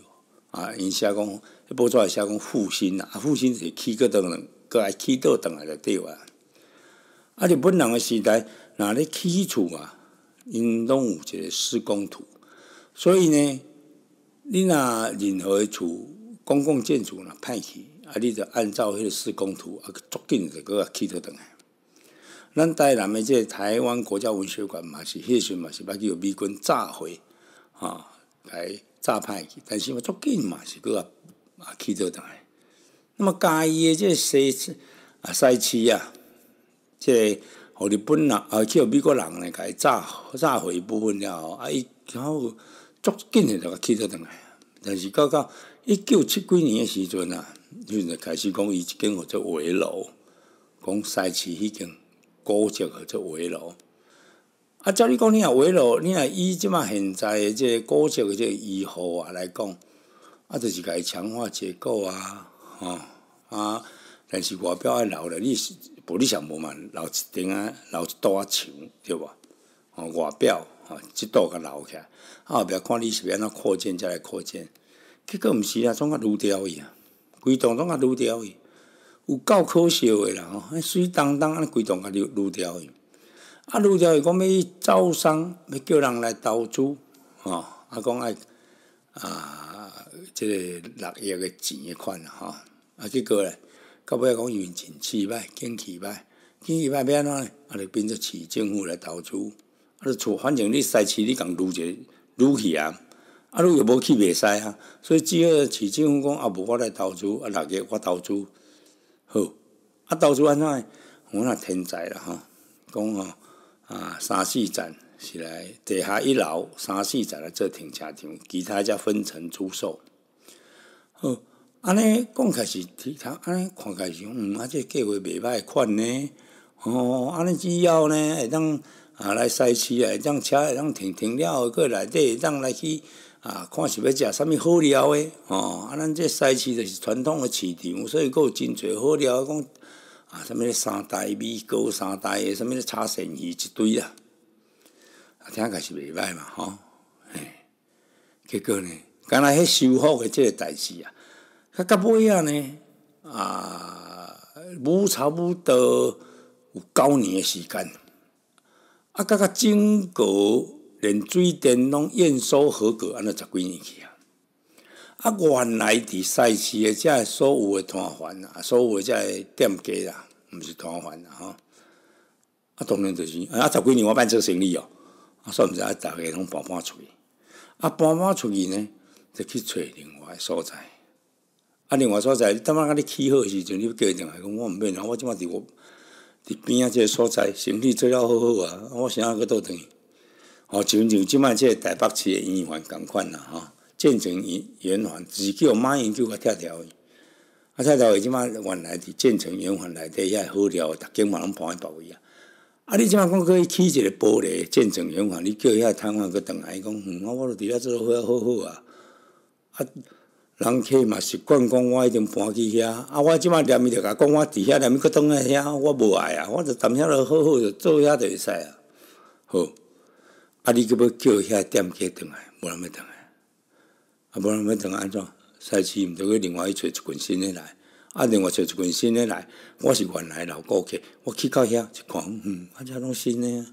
啊，因讲迄报纸写讲复兴啊复兴是起个等，个起倒等来就对啊。啊，就本人诶时代，若咧起厝啊，因拢有一个施工图，所以呢，你若任何个厝，公共建筑若歹去，啊，你就按照迄个施工图啊，足紧就个起倒等来。咱台南的这台湾国家文学馆嘛，是迄阵嘛是把叫美国军炸毁，啊，来炸歹去。但是嘛，足紧嘛是佮啊啊，去做倒来。那么嘉义的这西啊，西市啊，这互日本人啊，去美国人来甲伊炸炸毁部分了后，啊，伊然后足紧的就佮去做倒来。但是到到一九七几年的时阵啊，就是开始讲伊一间或做围楼，讲西市迄间古迹或者围落，啊！照你讲，你若围落，你若以即嘛现在的这古折的这医护啊来讲，啊，就是该强化结构啊，吼啊，但是外表爱留了，你不，你想无嘛？留一顶啊，留一道墙，对无吼，外表吼，一道甲留起，来，啊，后壁看你是要怎扩建再来扩建，结果毋是啊，总甲愈掉去啊，规栋拢甲愈掉去。有够可惜诶啦！吼，迄水当当尼规栋啊，流撸掉去。啊，撸掉去讲要招商，要叫人来投资，吼。啊，讲爱啊，即个六亿个钱款啦，吼。啊，结果咧，到尾讲又真气歹，景气歹，景气歹变安怎咧？啊，就变做市政府来投资。啊，你厝反正你使市你共撸者撸去啊，啊，你又无去袂使啊。所以只要市政府讲啊，无我来投资，啊，六亿我投资。好，啊，到处安怎？我那天才了吼，讲吼啊，三四层是来地下一楼，三四层来做停车场，其他则分层出售。好，安尼讲开始其他安尼看开始，嗯，啊，这计划袂歹款呢。哦，安尼只要呢会当啊来塞车，会当车会当停停了，过来这会当来去。啊，看是要食啥物好料诶，吼！啊，咱这西市就是传统诶市场，所以佫有真侪好料，讲啊，啥物三代米糕、三代诶，啥物叉身鱼一堆啊，啊，听来是袂歹嘛，吼！嘿，结果呢，干若迄收复诶即个代志啊，佮佮尾啊呢，啊，无差不多有九年诶时间，啊，甲甲经过。连水电拢验收合格，安尼十几年去啊！啊，原来伫西市的遮所有的摊贩啊，所有的遮店家啦，毋是摊贩啦吼。啊，当然就是啊，十几年我办这生意哦，啊，算知影逐个拢搬搬出去。啊，搬搬出去呢，就去找另外诶所在。啊，另外所在，你他妈甲你起好时阵，你要过来讲，我毋免啊，我即满伫我伫边仔即个所在，生意做了好好啊，我啥个倒等去。哦，就像即摆即台北市的圆环共款啦，吼，建成圆圆环，只是叫马英九甲拆掉。啊，拆掉去即摆原来是建成圆环内底遐好料，逐间嘛拢搬去别位啊。啊，你即摆讲可以起一个玻璃建成圆环，你叫遐贪官去当来，伊讲嗯，我伫遐做伙好好啊。啊，人客嘛习惯讲我已经搬去遐，啊，我即摆连伊着甲讲，我伫遐连伊块当来遐，我无爱啊，我就踮遐咯好好着做遐着会使啊，好。啊！你吉要叫遐店家等来，无人要等来，啊，无人要等来安怎？赛期毋得去另外去揣一群新的来，啊，另外揣一群新的来。我是原来老顾客，我去到遐一看，哼，啊，遮拢新的啊，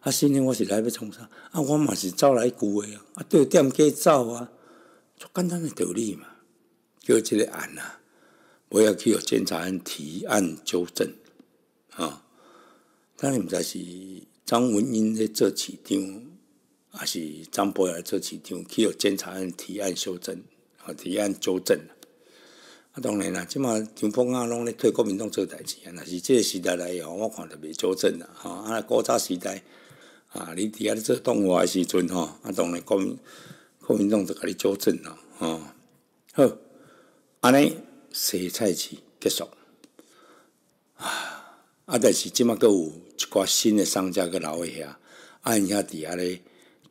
啊，新的我是来要创啥？啊，我嘛是走来旧的啊，啊，到店家走啊，就简单的道理嘛，叫即个案啊，不要去有检察院提案纠正啊。当年毋知是张文英在做市长。啊，是张博来做市场，去有监察院提案修正和提案纠正。啊，当然啦，即马张风啊，拢咧替国民党做代志。啊，若是即个时代来吼，我看着袂纠正啦。吼，啊，古早时代啊，你伫遐咧做动物诶时阵吼，啊，当然国民国民党就甲你纠正咯，吼，好，安尼，洗菜市结束。啊，啊，但是即马阁有一寡新诶商家阁留下来，按下伫遐咧。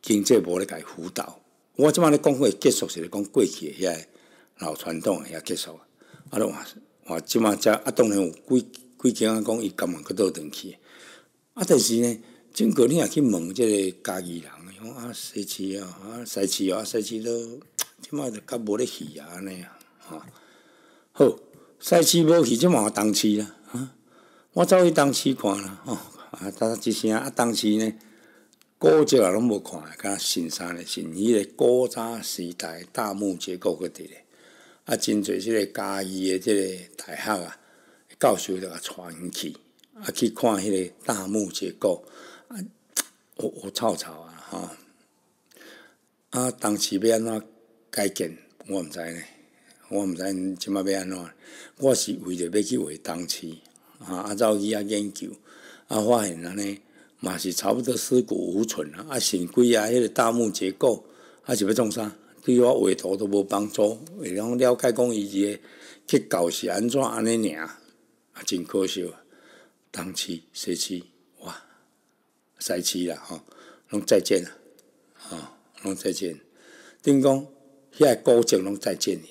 经济无力，伊辅导。我即摆咧讲话结束，是咧讲过去诶，遐老传统诶，遐结束啊。啊，我我即摆则啊，当然有几几件啊，讲伊急忙去倒腾去。啊，但是呢，正过你啊去问即个家己人，讲啊西施啊、啊西施啊、西施都即摆就较无咧去啊，安尼啊。好，西施无去，即马当同啦。啊，我走去当期看啦。吼，啊，当一声啊，当期呢？古迹啊，拢无看啊！看新山咧，新迄个古早时代大木结构嗰伫咧，啊，真侪即个嘉义的即个大学啊，教授都啊传去，啊去看迄个大木结构，啊，乌乌臭臭啊，吼、啊，当时要安怎改建，我毋知咧，我毋知即嘛要安怎，我是为着要去回当时，啊，啊，走去遐研究，啊，发现安尼。嘛是差不多尸骨无存啊！啊，神龟啊，迄个大墓结构啊，是要创啥？对我画图都无帮助。会拢了解讲伊个结构是安怎安尼尔，啊，真可惜啊！东区、西区、哇、西区啦，吼，拢再见啦，吼，拢再见。等于讲，遐古迹拢再见了。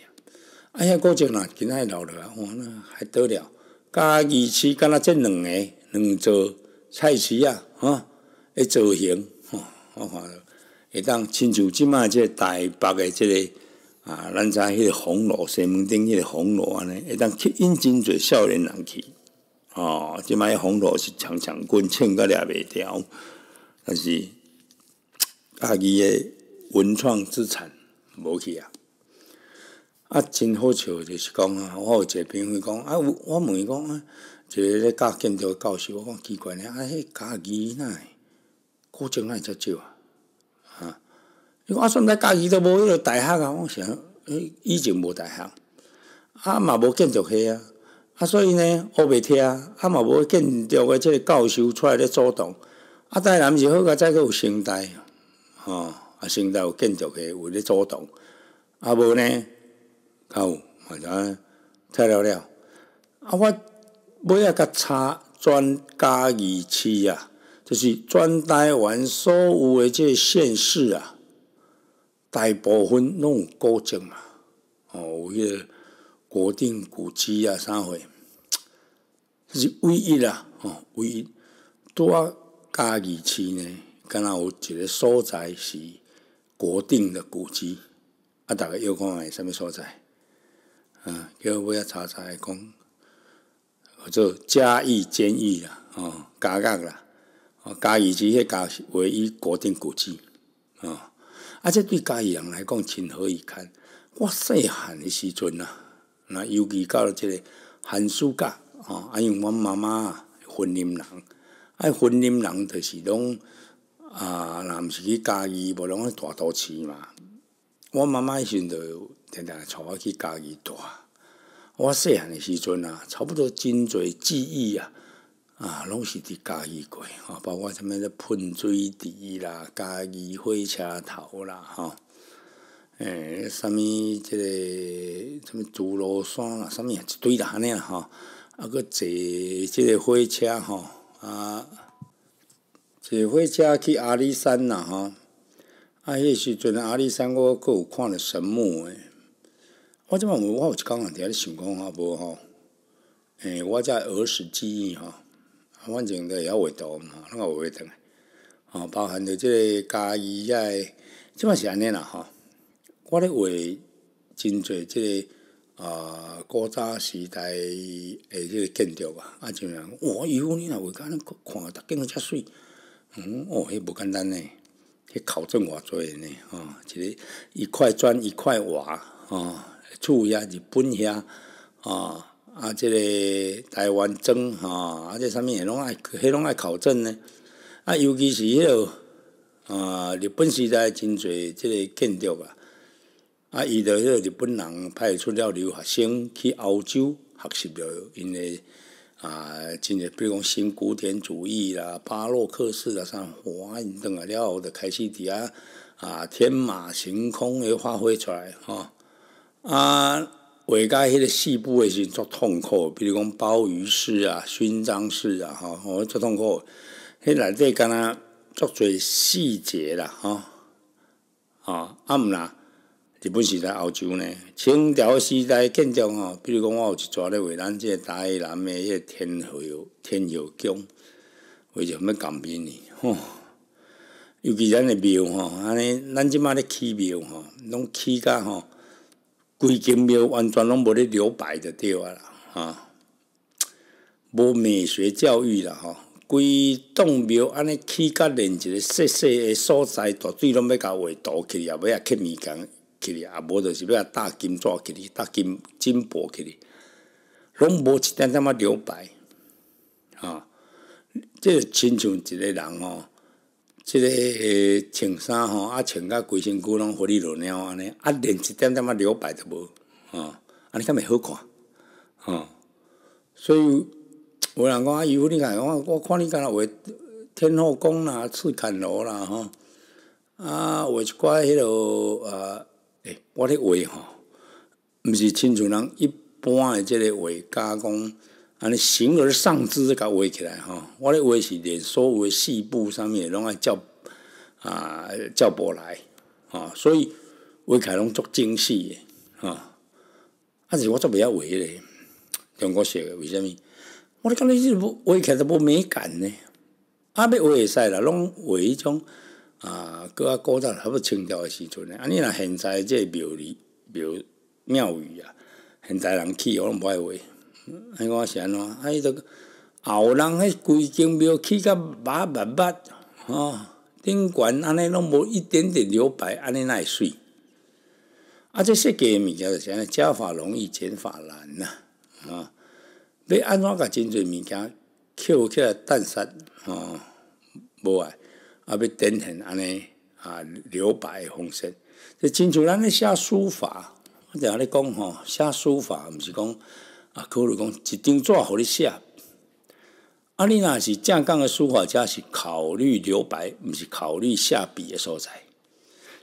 啊，遐古迹呐，其他老了，哇，那还得了？加二区，敢若即两个，两座菜市啊！啊！一造型，吼，我看，会当亲像即卖即个台北的即个啊，咱在迄个红楼西门顶，迄个红楼安尼，会当吸引真侪少年人去。哦，即卖红楼是长长棍穿个掠袂牢，但是家己的文创资产无去啊。啊，真好笑就是讲啊，我有一个朋友讲啊，我问伊讲。啊。一个咧教建筑个教授，我讲奇怪呢，啊，迄假期奈古装会遮少啊？啊，你看，我算知家己都无迄个大学啊，我想，以前无大学，啊嘛无建筑系啊，啊所以呢，学袂听，啊嘛无建筑的即个教授出来咧主动，啊，台然是好个，再个有生态，吼，啊声态有建筑系有咧主动，啊无呢，较靠，或者退了了，啊我。尾啊！较差，专家二期啊，就是专台湾所有的这县市啊，大部分拢有古迹嘛，哦，有迄个国定古迹啊，啥货，这是唯一啦，哦，唯一。拄啊嘉义市呢，敢若有一个所在是国定的古迹，啊，大个要看下啥物所在，啊，叫尾买查查来讲。做嘉义监狱啦，哦，嘉义啦，嘉义迄些嘉唯一国定古迹，哦，啊这对嘉义人来讲情何以堪？我细汉的时阵呐，那尤其到了这个寒暑假，哦，啊用阮妈妈婚姻人，啊婚姻人就是拢啊，若毋是去嘉义，无拢去大都市嘛。阮妈妈迄时阵就定定带我去嘉义住。我细汉的时阵啊，差不多真侪记忆啊，啊，拢是伫家己过吼，包括啥物的喷水池啦、家己火车头啦吼，诶，啥物即个啥物竹罗山啦，啥物啊一堆人㖏吼，啊，搁坐即个火车吼，啊，坐火车去阿里山啦吼，啊，迄时阵阿里山我搁有看着神木诶。我即阵我我工讲两咧想讲啊，无吼，诶，我在儿时记忆哈，反正个晓画图嘛，那个画图，吼，包含着即个家仪啊，即满是安尼啦吼，我咧画真侪即个啊，古早时代诶即个建筑啊，啊，就有哇，伊有呢，画到咱看，逐景啊，遮水，嗯，哦，迄无简单呢。迄考证偌济呢。哦，一个一块砖一块瓦，哦。厝遐、日本遐，吼，啊，即个台湾庄吼，啊，即啥物嘢，拢爱，迄拢爱考证呢。啊，尤其是迄个，啊，日本时代真侪即个建筑啊，啊，伊着迄日本人派出了留学生去欧洲学习着，因个，啊，真诶，比如讲新古典主义啦、巴洛克式啦，啥花样啊，了后着开始伫遐。啊，天马行空诶，发挥出来，吼。啊，画家迄个四部也是足痛苦，比如讲鲍鱼式啊、勋章式啊，吼、吼足痛苦。迄内底敢若足济细节啦，吼、哦，啊毋啦，日本是在欧洲呢，清朝时代建筑吼，比如讲我有一逝咧为咱即个台南诶迄个天后天后宫，为做要共边呢？吼，尤其咱诶庙吼，安尼咱即马咧起庙吼，拢起甲吼。规间庙完全拢无咧留白的对啊啦，啊，无美学教育啦吼，规栋庙安尼起甲连一个细细的所在，大对拢要甲画图起，也要也刻面工起，也无就是要也搭金纸起，搭金金箔起，拢无一点点仔留白，吼，即亲像一个人吼。即个穿衫吼，啊穿甲规身躯拢互你丽，猫安尼，啊连一点点仔留白都无，吼，安尼敢会好看，吼。所以有人讲啊，姨夫你敢，我我看你敢若画天后宫啦、赤坎楼啦，吼。啊，画一寡迄啊，诶，我咧画吼，毋是亲像人一般诶，即个画加工。啊，你形而上之甲画起来吼，我咧画是连所有细部上面拢爱叫啊叫不来吼，所以画起来拢足精细诶吼。啊，是我做袂晓画咧，中国写诶为虾米？我咧感觉即部画起来都无美感呢。啊，要画会使啦，拢画迄种啊，搁啊古早，还勿清朝诶时阵呢。啊，你若现在即庙宇庙庙宇啊，现在人去我拢毋爱画。迄个是安怎？啊！伊都后人迄规间庙起甲马密密吼，顶悬安尼拢无一点点留白，安尼会水。啊！即设计物件就安尼，加法容易，减法难呐！啊！要安怎甲真侪物件捡起来蛋杀？吼，无啊！啊！要顶悬安尼啊，留白方式。就真像咱咧写书法，我定下咧讲吼，写书法毋是讲。啊，考虑讲一张纸，互你写。啊，你若是正港的书法家，是考虑留白，毋是考虑下笔的所在。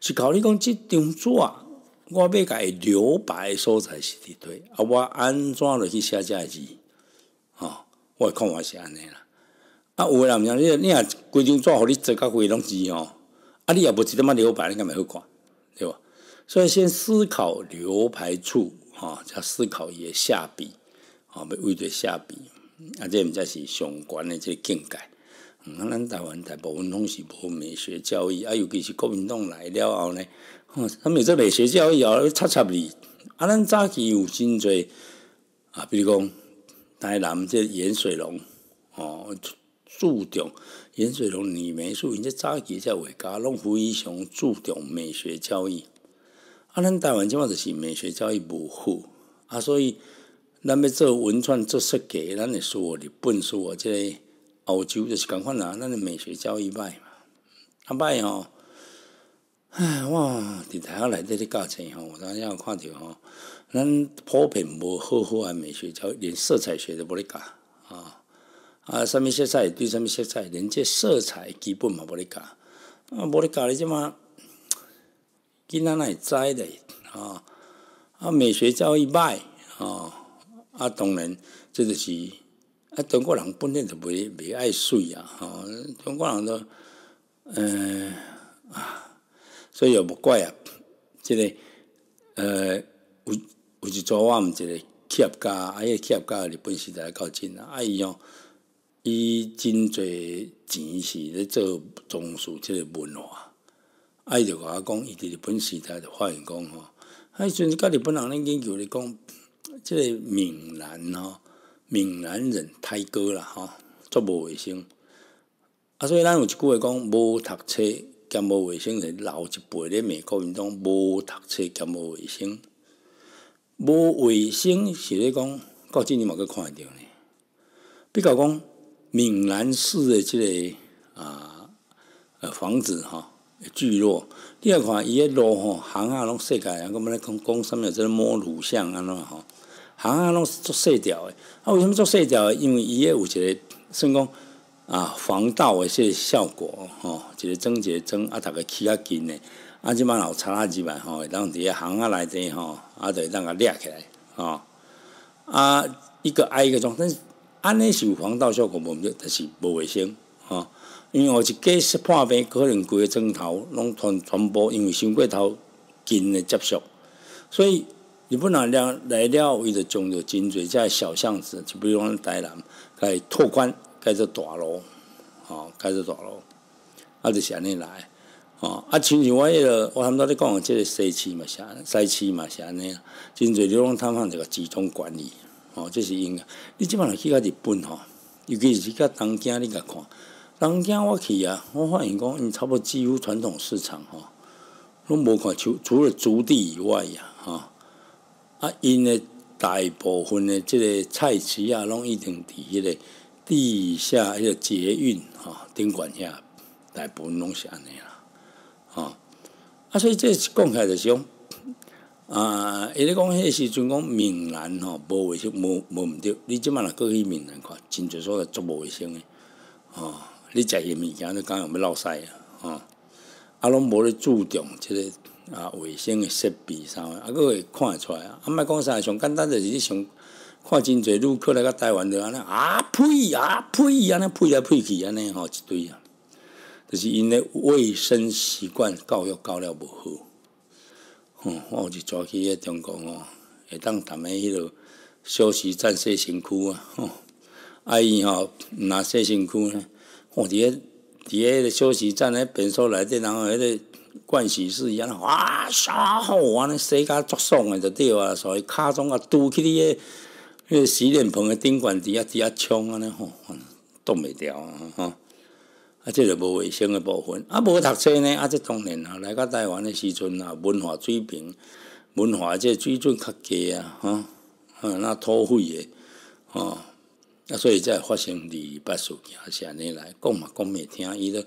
是考虑讲即张纸，我要伊留白的所在是伫几？啊，我安怎落去写这字？吼，我看我是安尼啦。啊，有的人毋听，你你啊，规张纸，互你做甲规拢字哦。啊，你又无一点仔留白，你敢咪好看，对无？所以先思考留白处，哦，再思考伊的下笔。哦，要为着下笔，啊，这毋才是上关的这境界。嗯，啊，咱台湾大部分拢是无美学教育，啊，尤其是国民党来了后呢，哦，他们有这美学教育后，插插你。啊，咱早期有真侪，啊，比如讲，台南这盐水龙，哦，注注重盐水龙女美术，伊这早期在画家，弄非常注重美学教育。啊，咱台湾即话就是美学教育无好，啊，所以。咱要做文创做设计，咱的书啊、日本书啊，即个欧洲就是共款啦。咱的美学教一歹嘛，啊歹吼，唉，我伫台学内底伫教钱吼，我昨下有看着吼，咱普遍无好好啊，美学教连色彩学都无咧教啊，啊，啥物色彩对啥物色彩，连即色彩基本嘛无咧教，啊，无咧教你即嘛，囡仔哪来摘的啊，啊，美学教一卖啊。啊，当然，即就是啊，中国人本身就袂袂爱水啊，吼！中国人都，呃，啊，所以也无怪啊，即个，呃，有有一组我毋一个企业家，啊，迄个企业家日本时代到真啊，啊伊哦，伊真侪钱是咧做从事即个文化，啊伊就我讲，伊伫日本时代就发现讲吼，啊迄阵甲日本人咧研究咧讲。即个闽南吼，闽南人太过啦吼，足无卫生。啊，所以咱有一句话讲：无读册兼无卫生，人老一辈咧美国民众无读册兼无卫生。无卫生是咧讲，到今年嘛阁看到呢。比较讲闽南市的即个啊呃房子哈，聚落，你来看伊个路吼，巷仔拢世界啊，格要咧讲讲啥物事，即摸乳巷安怎吼？行啊，拢做细条诶，啊，为什么做色调？因为伊诶有一个算讲啊防盗诶些效果吼，个是一节针啊，逐个起较紧诶，啊，即满老插啊几万吼，当伫个行啊内底吼，啊，就当个掠起来吼，啊，一个挨一个装，但是安尼是有防盗效果，无毋对，但是无卫生吼，因为我一过十半边可能规个针头，拢传传播，因为伤过头紧诶接触，所以。你不拿了来了，伊就种着真嘴。介小巷子就不用台南，甲伊拓宽，改做大楼，吼，改做大楼，啊，就是安尼来，吼，啊，亲像我迄落，我含头你讲个即个西市嘛是安，西市嘛是安尼，真侪地方他们一个集中管理，吼，这是应该。你即摆来去到日本吼，尤其是去个东京你甲看，东京我去啊，我发现讲，因差不多几乎传统市场吼，拢无看除除了足地以外呀，吼。啊，因诶大部分诶即个菜市啊，拢已经伫迄个地下迄个捷运吼顶管遐，大部分拢是安尼啦，吼。啊，所以即起开着讲，啊，伊咧讲迄个时阵讲闽南吼无卫生，无无毋着，你即满若过去闽南看，真侪所在足无卫生诶，吼。你食伊物件，你敢有要落屎啊，吼。啊，拢无咧注重即个。啊，卫生的设备啥，啊，佫会看会出来啊。啊，莫讲啥，上简单就是你上看真侪旅客来个台湾，着安尼啊呸啊呸，安尼呸来呸去，安尼吼一堆啊。就是因的卫生习惯教育教了无好。吼，我有一抓起个中国吼，会当谈咧迄落小时站洗身躯啊。哦，啊伊吼，若洗身躯呢？我伫咧伫个小时站，咧便所内底，然后迄个。盥洗室一样，哇，啥好玩？谁家作爽的就对啊？所以，骹掌啊，拄起啲诶，迄洗脸盆诶，顶管伫遐伫遐冲安尼吼，冻袂掉啊！哈，啊，即个无卫生的部分啊，无读册呢？啊，即当然啊，来到台湾诶时阵啊，文化水平、文化即水准较低啊！哈，嗯，那土匪诶，哦，啊，所以才发生二八事件，是安尼来讲嘛，讲袂听伊咧。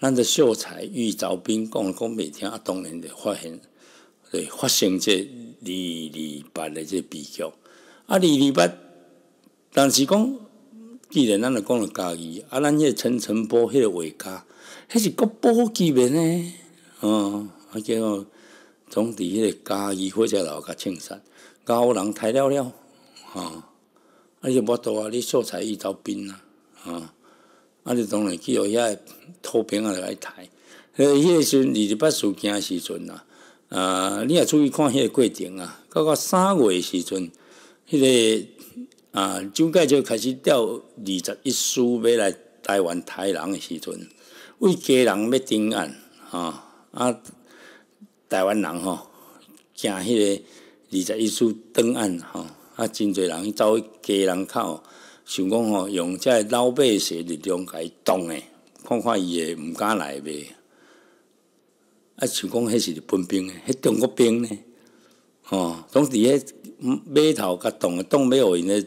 咱这秀才遇着兵，讲讲每天啊，当然的发现，对发生这二二八的这悲剧。啊二二八，但是讲，既然咱着讲了家己，啊咱迄个陈诚波迄个画家，迄是国宝级别呢，啊，叫总伫迄个家己或者老噶衬衫，高人抬了了，啊，啊就无多啊，你秀才遇着兵啊，啊。啊！你当然去互遐诶土贫啊来台，迄个时阵，二十八事件时阵啊，啊，你也注意看迄个过程啊。到到三月时阵，迄个啊蒋介石开始调二十一师要来台湾刣人时阵，为家人要登岸啊啊！台湾人吼，惊迄个二十一师登岸吼，啊，真侪人走去家人口。想讲吼，用即个老百姓力量伊挡诶，看看伊会毋敢来未？啊，想讲迄是日本兵诶，迄中国兵呢？吼，拢伫迄码头甲挡，诶，挡马后边咧，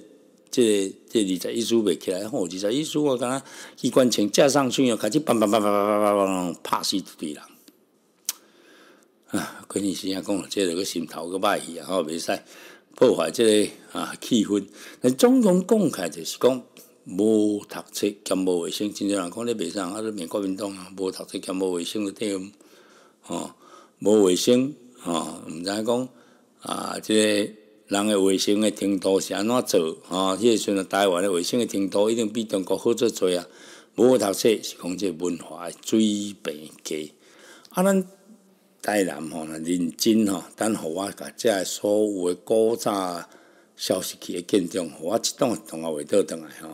即个即二十一输袂起来，后二十一输，我感觉机关枪架上去，开始砰砰砰砰砰砰砰砰，拍死一堆人。啊，怪你先讲，即个个心头个歹去啊，吼，未使。破坏即个啊气氛，但共讲起来就是讲无读册兼无卫生。真天人讲袂使上，啊，你民国民党啊，无读册兼无卫生，着唔，吼，无卫生，吼，毋知讲啊，即个人诶卫生诶程度是安怎做啊？迄个时阵台湾诶卫生诶程度一定比中国好做多啊。无读册是讲即个文化水平低，啊，咱。台南吼，认真吼，等互我甲遮所有诶古早消息去诶见证，互我一一栋啊回倒转来吼，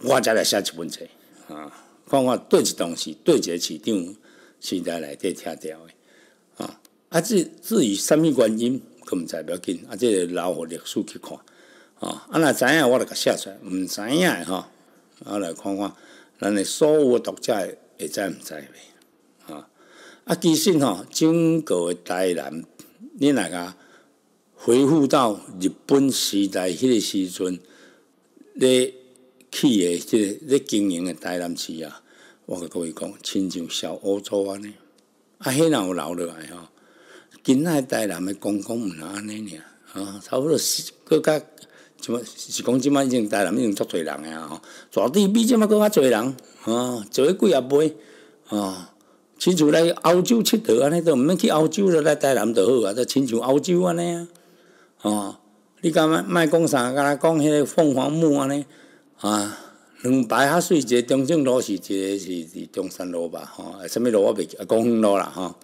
我再来写一份册，啊，看看对一东西，对一个市场，现在内底听掉诶，啊，啊，至至于三物原因，根毋知不要紧，啊，即留互历史去看，啊，啊，若知影我就甲写出来，毋知影吼，啊，来看看咱诶所有读者会知毋知咧？啊，其实吼，整个台南，你若甲恢复到日本时代迄个时阵，咧去的即个咧经营的台南市啊，我甲各位讲，亲像小欧洲安尼。啊，迄哪有留落来吼？今的台南的公公毋是安尼尔，啊，差不多是搁较即马是讲即摆已经台南已经足济人啊吼，绝对比即摆搁较济人，吼，做一几也买，吼。亲像来欧洲佚佗安尼都，毋免去欧洲了来台南就好啊！都亲像欧洲安尼啊，哦，你讲卖讲啥？敢若讲迄个凤凰木安尼啊，两排较水，一个中正路，是一个是是中山路吧？吼，啥物路我袂记，公园路啦吼。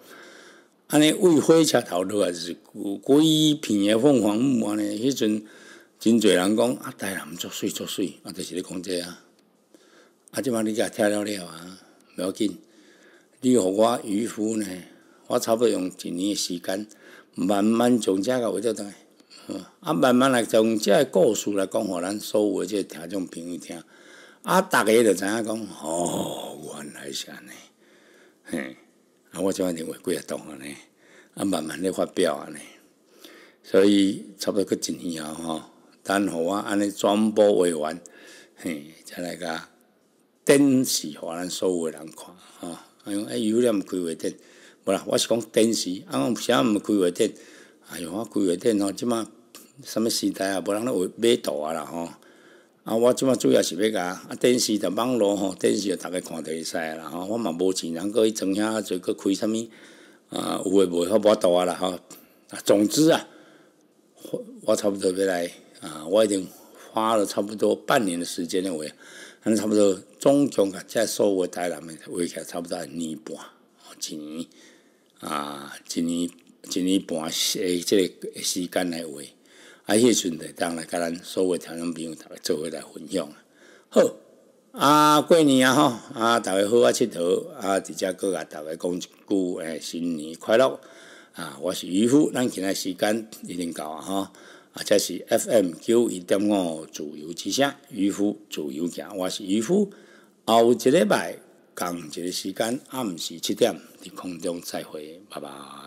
安尼为火车头路啊，是古古一品的凤凰木安尼，迄阵真侪人讲啊，台南足水足水，啊，就是咧讲这啊。啊，即妈，你甲听了了啊，无要紧。你和我渔夫呢？我差不多用一年的时间，慢慢从遮个画着动，啊，慢慢来从遮个故事来讲，互咱所有个这听众朋友听。啊，大家就知影讲，哦，原来是安尼。嘿，啊，我做阵画几下动个呢，啊，慢慢来发表安尼，所以差不多过一年以后，吼，等互我安尼全部画完，嘿，再来个展示，互咱所有个人看，啊。哎呦！哎，油了毋开话店，无啦，我是讲电视，啊，有啥毋开话店？哎哟，我开话店吼，即马什物时代啊，无人咧话买图啊啦吼。啊，我即马主要是要甲啊，电视就网络吼，电视就逐个看得会使啦吼。我嘛无钱，人够去装遐，就搁开啥物啊？有诶，卖遐无度啊啦吼。啊，总之啊，我差不多要来啊，我已经花了差不多半年的时间咧，我。咱差不多总共个，即所有台南诶，围起来差不多一年半，一年啊，一年一年半，诶，即个时间来话，而阵现会当然，甲咱所有听众朋友逐个做伙来分享。好，啊，过年啊，吼，啊，逐个好啊，佚佗啊，直接各甲逐个讲一句诶，新年快乐啊！我是渔夫，咱今仔时间已经到啊，吼。啊，这是 FM 九一点五自由之声，渔夫自由行，我是渔夫。后一礼拜同一时间，暗时七点，伫空中再会，拜拜。